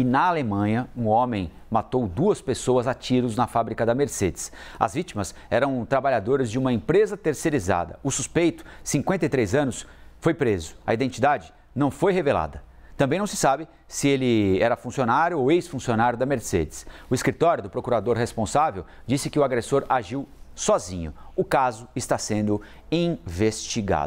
e na Alemanha, um homem matou duas pessoas a tiros na fábrica da Mercedes. As vítimas eram trabalhadores de uma empresa terceirizada. O suspeito, 53 anos, foi preso. A identidade não foi revelada. Também não se sabe se ele era funcionário ou ex-funcionário da Mercedes. O escritório do procurador responsável disse que o agressor agiu sozinho. O caso está sendo investigado.